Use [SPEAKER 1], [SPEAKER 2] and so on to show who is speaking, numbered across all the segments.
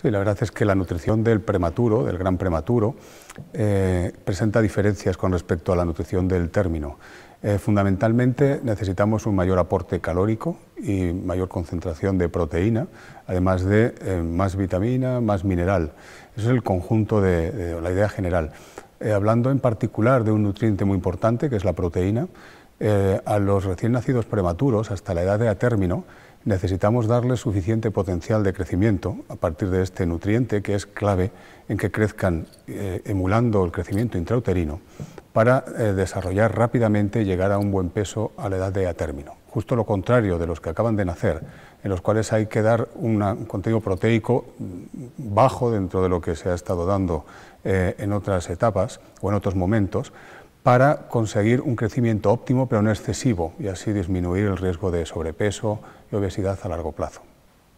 [SPEAKER 1] Sí, la verdad es que la nutrición del prematuro, del gran prematuro, eh, presenta diferencias con respecto a la nutrición del término. Eh, fundamentalmente necesitamos un mayor aporte calórico y mayor concentración de proteína, además de eh, más vitamina, más mineral. Eso es el conjunto de, la idea general. hablando en particular de un nutriente muy importante, que es la proteína, a los recién nacidos prematuros, hasta la edad de a término, necesitamos darle suficiente potencial de crecimiento a partir de este nutriente que es clave en que crezcan eh, emulando el crecimiento intrauterino para eh, desarrollar rápidamente y llegar a un buen peso a la edad de a término. Justo lo contrario de los que acaban de nacer, en los cuales hay que dar un contenido proteico bajo dentro de lo que se ha estado dando eh, en otras etapas o en otros momentos, para conseguir un crecimiento óptimo pero no excesivo y así disminuir el riesgo de sobrepeso y obesidad a largo plazo.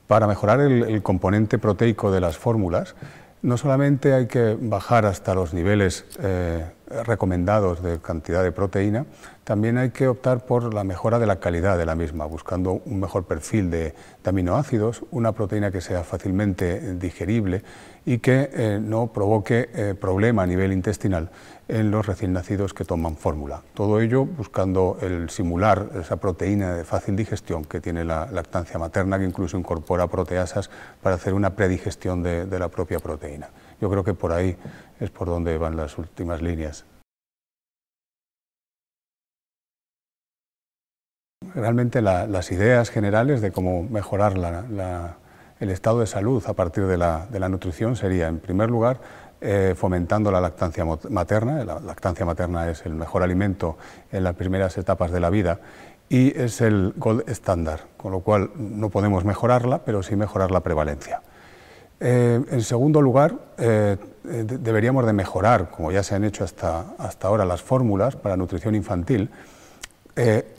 [SPEAKER 1] Para mejorar el, componente proteico de las fórmulas, no solamente hay que bajar hasta los niveles eh, eh, recomendados de cantidad de proteína, también hay que optar por la mejora de la calidad de la misma, buscando un mejor perfil de, aminoácidos, una proteína que sea fácilmente eh, digerible y que eh, no provoque problema a nivel intestinal en los recién nacidos que toman fórmula. Todo ello buscando el simular esa proteína de fácil digestión que tiene la lactancia materna, que incluso incorpora proteasas para hacer una predigestión de la propia proteína. Yo creo que por ahí es por donde van las últimas líneas. Realmente las ideas generales de cómo mejorar el estado de salud a partir de la, nutrición sería, en primer lugar, eh, fomentando la lactancia materna. La lactancia materna es el mejor alimento en las primeras etapas de la vida y es el gold estándar, con lo cual no podemos mejorarla, pero sí mejorar la prevalencia. Eh, en segundo lugar, eh, eh, deberíamos de mejorar, como ya se han hecho hasta, ahora, las fórmulas para nutrición infantil,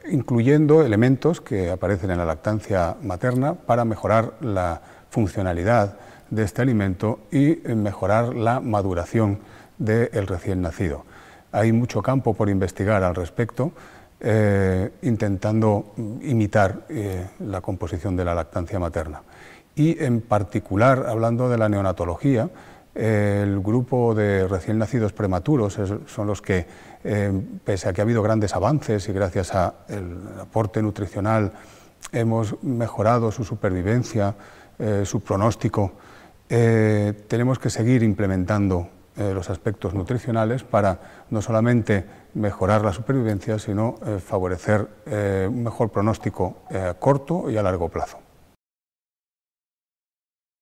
[SPEAKER 1] incluyendo elementos que aparecen en la lactancia materna para mejorar la funcionalidad de este alimento y mejorar la maduración del recién nacido. Hay mucho campo por investigar al respecto, intentando imitar la composición de la lactancia materna y en particular, hablando de la neonatología, el grupo de recién nacidos prematuros son los que, eh, pese a que ha habido grandes avances y gracias al aporte nutricional hemos mejorado su supervivencia, eh, su pronóstico, eh, tenemos que seguir implementando los aspectos nutricionales para no solamente mejorar la supervivencia, sino favorecer un mejor pronóstico a corto y a largo plazo.